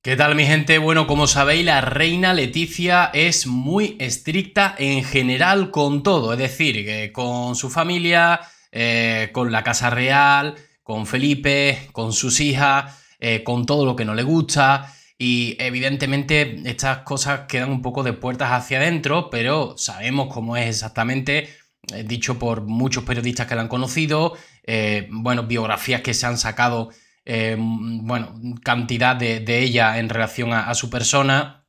¿Qué tal mi gente? Bueno, como sabéis, la reina Leticia es muy estricta en general con todo, es decir, con su familia, eh, con la Casa Real, con Felipe, con sus hijas, eh, con todo lo que no le gusta. Y evidentemente estas cosas quedan un poco de puertas hacia adentro, pero sabemos cómo es exactamente, eh, dicho por muchos periodistas que la han conocido, bueno, biografías que se han sacado Em, bueno, cantidad de, ella en relación a, su persona,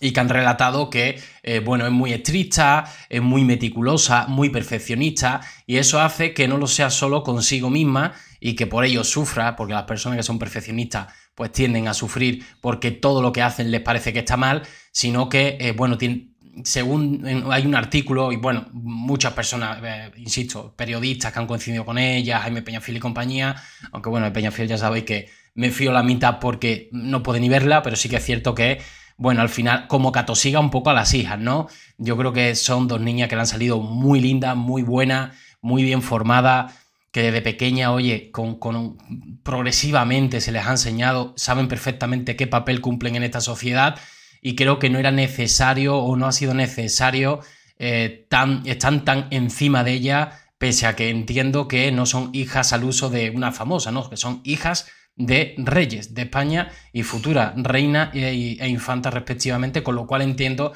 y que han relatado que, eh, bueno, es muy estricta, es muy meticulosa, muy perfeccionista, y eso hace que no lo sea solo consigo misma y que por ello sufra, porque las personas que son perfeccionistas pues tienden a sufrir porque todo lo que hacen les parece que está mal, sino que, eh, bueno, tiene según hay un artículo, y bueno, muchas personas, eh, insisto, periodistas que han coincidido con ella, Jaime Peñafil y compañía, aunque bueno, de Peñafiel ya sabéis que me fío la mitad porque no puede ni verla, pero sí que es cierto que, bueno, al final, como catosiga un poco a las hijas, ¿no? Yo creo que son dos niñas que le han salido muy lindas, muy buenas, muy bien formadas, que desde pequeña, oye, con, con, progresivamente se les ha enseñado, saben perfectamente qué papel cumplen en esta sociedad y creo que no era necesario o no ha sido necesario eh, tan, están tan encima de ella, pese a que entiendo que no son hijas al uso de una famosa, ¿no? que son hijas de reyes de España y futura reina e, e infanta respectivamente, con lo cual entiendo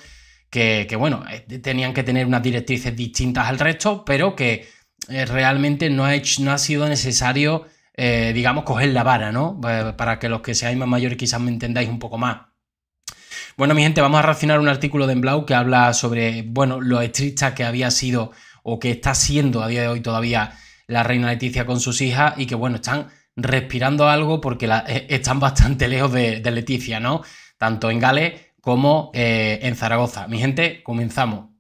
que, bueno, eh, tenían que tener unas directrices distintas al resto, pero que eh, realmente no ha, no ha sido necesario, digamos, coger la vara, ¿no? Para que los que seáis más mayores quizás me entendáis un poco más. Bueno, mi gente, vamos a reaccionar un artículo de Emblau que habla sobre, bueno, lo estricta que había sido o que está siendo a día de hoy todavía la reina Leticia con sus hijas y que, bueno, están respirando algo porque eh, están bastante lejos de, Leticia, ¿no? Tanto en Gales como eh, en Zaragoza. Mi gente, comenzamos.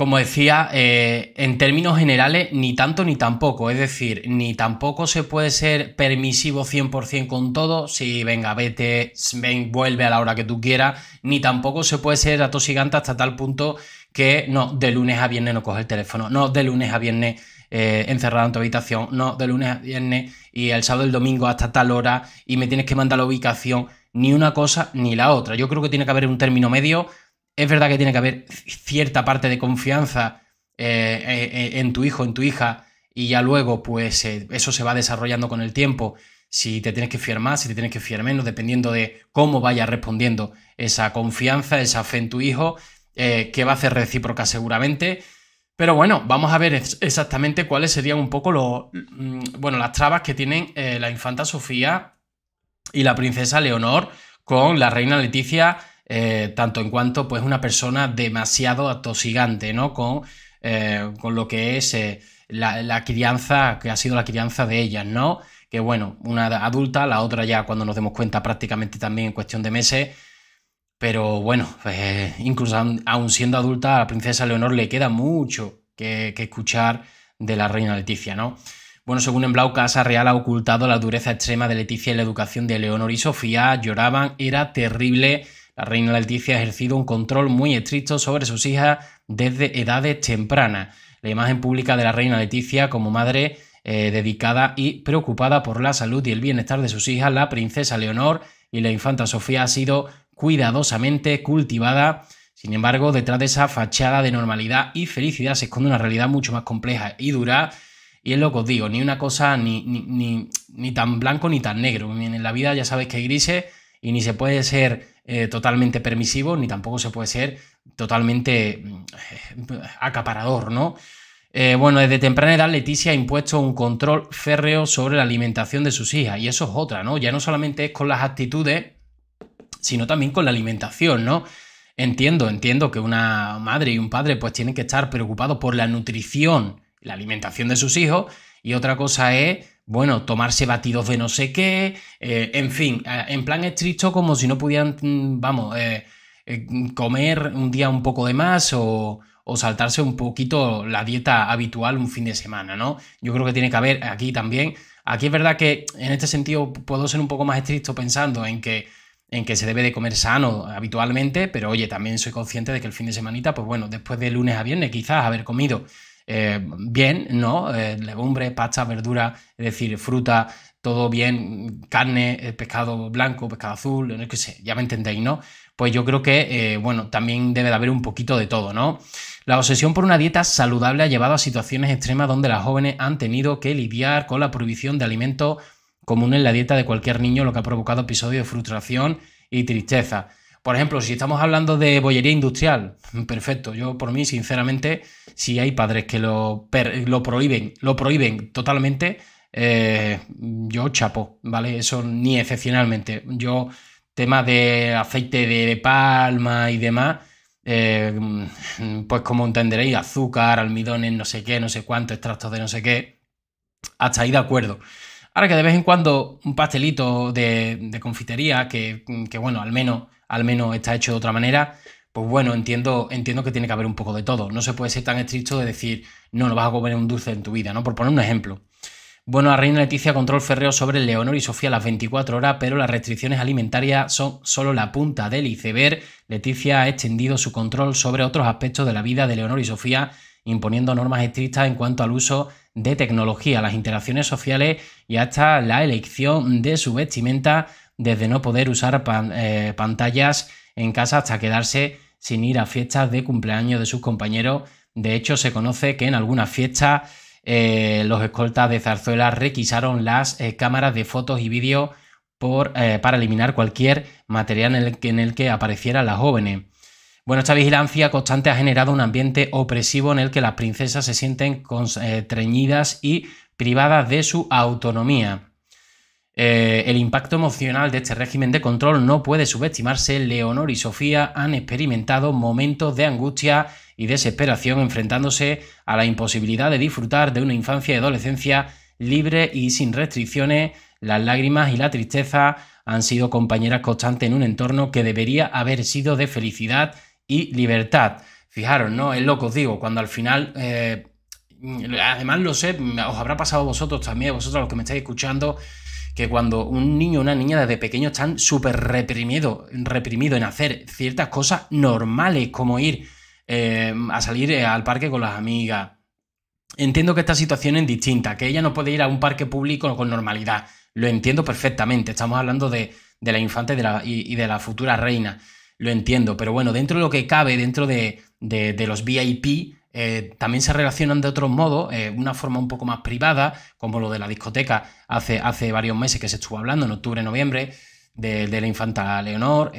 como decía, eh, en términos generales, ni tanto ni tampoco. Es decir, ni tampoco se puede ser permisivo 100% con todo. Si venga, vete, vuelve a la hora que tú quieras. Ni tampoco se puede ser atosigante hasta tal punto que no, de lunes a viernes no coge el teléfono. No, de lunes a viernes eh, encerrado en tu habitación. No, de lunes a viernes y el sábado y el domingo hasta tal hora y me tienes que mandar la ubicación. Ni una cosa ni la otra. Yo creo que tiene que haber un término medio es verdad que tiene que haber cierta parte de confianza eh, eh, eh, en tu hijo, en tu hija, y ya luego, pues eso se va desarrollando con el tiempo. Si te tienes que fiar más, si te tienes que fiar menos, dependiendo de cómo vaya respondiendo esa confianza, esa fe en tu hijo, que va a ser recíproca seguramente. Pero bueno, vamos a ver exactamente cuáles serían un poco los, mm, bueno, las trabas que tienen la infanta Sofía y la princesa Leonor con la reina Leticia eh, tanto en cuanto pues una persona demasiado atosigante, ¿no? Con, eh, con lo que es eh, la, la, crianza, que ha sido la crianza de ellas, ¿no? Que bueno, una adulta, la otra ya cuando nos demos cuenta prácticamente también en cuestión de meses, pero bueno, pues, incluso aún siendo adulta, a la princesa Leonor le queda mucho que, escuchar de la reina Leticia, ¿no? Bueno, según en Blau, Casa Real ha ocultado la dureza extrema de Leticia y la educación de Leonor y Sofía. Lloraban, era terrible la reina Leticia ha ejercido un control muy estricto sobre sus hijas desde edades tempranas. La imagen pública de la reina Leticia como madre eh, dedicada y preocupada por la salud y el bienestar de sus hijas, la princesa Leonor y la infanta Sofía, ha sido cuidadosamente cultivada. Sin embargo, detrás de esa fachada de normalidad y felicidad se esconde una realidad mucho más compleja y dura. Y es lo que os digo, ni una cosa ni, ni tan blanco ni tan negro. En la vida ya sabéis que hay grises y ni se puede ser eh, totalmente permisivo, ni tampoco se puede ser totalmente mm, acaparador, ¿no? Eh, bueno, desde temprana edad Leticia ha impuesto un control férreo sobre la alimentación de sus hijas, y eso es otra, ¿no? Ya no solamente es con las actitudes, sino también con la alimentación, ¿no? Entiendo, entiendo que una madre y un padre pues tienen que estar preocupados por la nutrición, la alimentación de sus hijos, y otra cosa es bueno, tomarse batidos de no sé qué, eh, en fin, eh, en plan estricto como si no pudieran, mm, vamos, eh, comer un día un poco de más o, saltarse un poquito la dieta habitual un fin de semana, ¿no? Yo creo que tiene que haber aquí también, aquí es verdad que en este sentido puedo ser un poco más estricto pensando en que en que se debe de comer sano habitualmente, pero oye, también soy consciente de que el fin de semanita, pues bueno, después de lunes a viernes quizás haber comido eh, bien, ¿no? Eh, legumbres, pasta, verdura, es decir, fruta, todo bien, carne, eh, pescado blanco, pescado azul, no que sé, ya me entendéis, ¿no? Pues yo creo que, bueno, también debe de haber un poquito de todo, ¿no? La obsesión por una dieta saludable ha llevado a situaciones extremas donde las jóvenes han tenido que lidiar con la prohibición de alimentos común en la dieta de cualquier niño, lo que ha provocado episodios de frustración y tristeza. Por ejemplo, si estamos hablando de bollería industrial, perfecto. Yo, por mí, sinceramente, si hay padres que lo, prohíben, lo prohíben totalmente, eh, yo chapo, ¿vale? Eso ni excepcionalmente. Yo, tema de aceite de, palma y demás, eh, pues como entenderéis, azúcar, almidones, no sé qué, no sé cuánto, extractos de no sé qué, hasta ahí de acuerdo. Ahora que de vez en cuando un pastelito de, confitería, que, bueno, al menos, al menos está hecho de otra manera, pues bueno, entiendo, entiendo que tiene que haber un poco de todo. No se puede ser tan estricto de decir, no, no vas a comer un dulce en tu vida, ¿no? Por poner un ejemplo. Bueno, a reina Leticia control ferreo sobre Leonor y Sofía las 24 horas, pero las restricciones alimentarias son solo la punta del iceberg. Leticia ha extendido su control sobre otros aspectos de la vida de Leonor y Sofía imponiendo normas estrictas en cuanto al uso de tecnología, las interacciones sociales y hasta la elección de su vestimenta, desde no poder usar eh, pantallas en casa hasta quedarse sin ir a fiestas de cumpleaños de sus compañeros. De hecho, se conoce que en algunas fiestas eh, los escoltas de Zarzuela requisaron las eh, cámaras de fotos y vídeos para eliminar cualquier material en el, que, en el que apareciera la joven. Bueno, esta vigilancia constante ha generado un ambiente opresivo en el que las princesas se sienten constreñidas eh, y privadas de su autonomía. Eh, el impacto emocional de este régimen de control no puede subestimarse. Leonor y Sofía han experimentado momentos de angustia y desesperación enfrentándose a la imposibilidad de disfrutar de una infancia y adolescencia libre y sin restricciones. Las lágrimas y la tristeza han sido compañeras constantes en un entorno que debería haber sido de felicidad y libertad. Fijaros, ¿no? Es loco os digo, cuando al final... Eh, además lo sé, os habrá pasado a vosotros también, vosotros los que me estáis escuchando, que cuando un niño o una niña desde pequeño están súper reprimidos reprimido en hacer ciertas cosas normales, como ir eh, a salir eh, al parque con las amigas. Entiendo que esta situación es distinta, que ella no puede ir a un parque público con normalidad. Lo entiendo perfectamente. Estamos hablando de, la infante de la, y de la futura reina lo entiendo, pero bueno, dentro de lo que cabe, dentro de, los VIP, eh, también se relacionan de otro modo, eh, una forma un poco más privada, como lo de la discoteca hace, hace varios meses que se estuvo hablando, en octubre, noviembre, de, la infanta Leonor,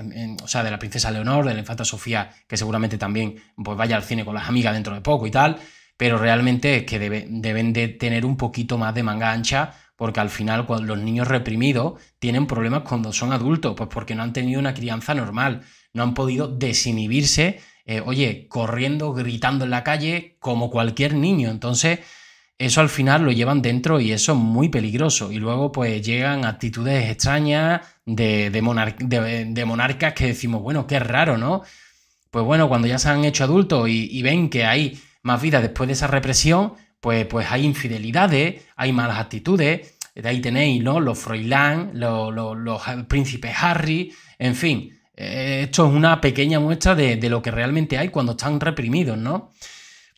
o sea, de la princesa Leonor, de la infanta Sofía, que seguramente también pues, vaya al cine con las amigas dentro de poco y tal, pero realmente es que deben de tener un poquito más de manga ancha porque al final cuando los niños reprimidos tienen problemas cuando son adultos, pues porque no han tenido una crianza normal no han podido desinhibirse, eh, oye, corriendo, gritando en la calle, como cualquier niño. Entonces, eso al final lo llevan dentro y eso es muy peligroso. Y luego, pues llegan actitudes extrañas de, monarcas que decimos, bueno, qué raro, ¿no? Pues bueno, cuando ya se han hecho adultos y, ven que hay más vida después de esa represión, pues, pues hay infidelidades, hay malas actitudes. De ahí tenéis, ¿no? Los Froilán, los eh, príncipes Harry, en fin, eh, esto es una pequeña muestra de, lo que realmente hay cuando están reprimidos, ¿no?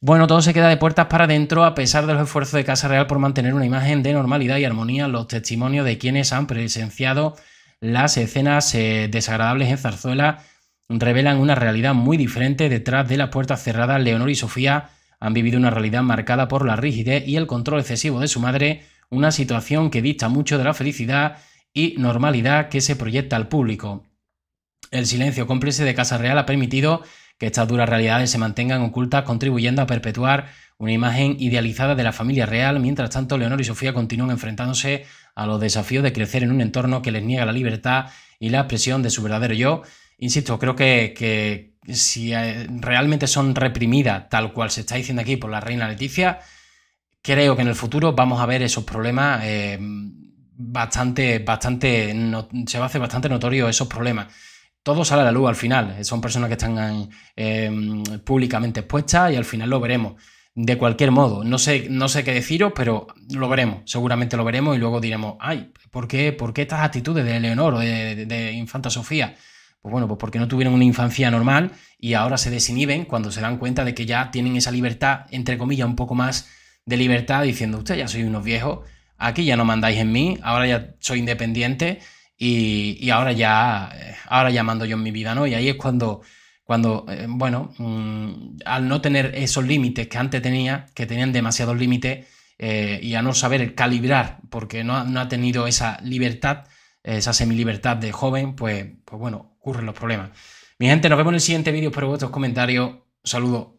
Bueno, todo se queda de puertas para adentro a pesar de los esfuerzos de Casa Real por mantener una imagen de normalidad y armonía los testimonios de quienes han presenciado las escenas eh, desagradables en Zarzuela revelan una realidad muy diferente detrás de las puertas cerradas. Leonor y Sofía han vivido una realidad marcada por la rigidez y el control excesivo de su madre, una situación que dista mucho de la felicidad y normalidad que se proyecta al público. El silencio cómplice de Casa Real ha permitido que estas duras realidades se mantengan ocultas, contribuyendo a perpetuar una imagen idealizada de la familia real. Mientras tanto, Leonor y Sofía continúan enfrentándose a los desafíos de crecer en un entorno que les niega la libertad y la expresión de su verdadero yo. Insisto, creo que, si eh, realmente son reprimidas, tal cual se está diciendo aquí por la reina Leticia, creo que en el futuro vamos a ver esos problemas eh, bastante, bastante, se va a hacer bastante notorio esos problemas todo sale a la luz al final. Son personas que están em, públicamente expuestas y al final lo veremos. De cualquier modo, no sé, no sé qué deciros, pero lo veremos, seguramente lo veremos y luego diremos, ay, ¿por qué, por estas actitudes de Leonor o de, Infanta Sofía? Pues bueno, pues porque no tuvieron una infancia normal y ahora se desinhiben cuando se dan cuenta de que ya tienen esa libertad, entre comillas, un poco más de libertad, diciendo, usted ya soy unos viejos, aquí ya no mandáis en mí, ahora ya soy independiente y, ahora ya eh, ahora mando yo en mi vida, ¿no? Y ahí es cuando, cuando eh, bueno, mm, al no tener esos límites que antes tenía, que tenían demasiados límites, eh, y a no saber calibrar, porque no, ha tenido esa libertad, esa semi libertad de joven, pues, pues bueno, ocurren los problemas. Mi gente, nos vemos en el siguiente vídeo, espero vuestros comentarios. Saludos.